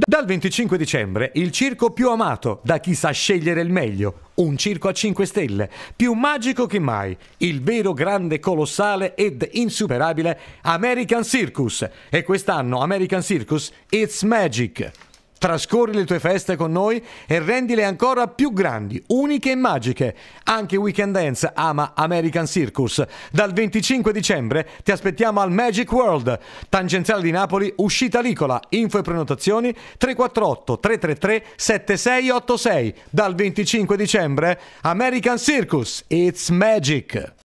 Dal 25 dicembre il circo più amato da chi sa scegliere il meglio, un circo a 5 stelle, più magico che mai, il vero grande, colossale ed insuperabile American Circus. E quest'anno American Circus, it's magic! Trascorri le tue feste con noi e rendile ancora più grandi, uniche e magiche. Anche Weekend Dance ama American Circus. Dal 25 dicembre ti aspettiamo al Magic World. Tangenziale di Napoli, uscita Licola. Info e prenotazioni 348 333 7686. Dal 25 dicembre American Circus. It's magic.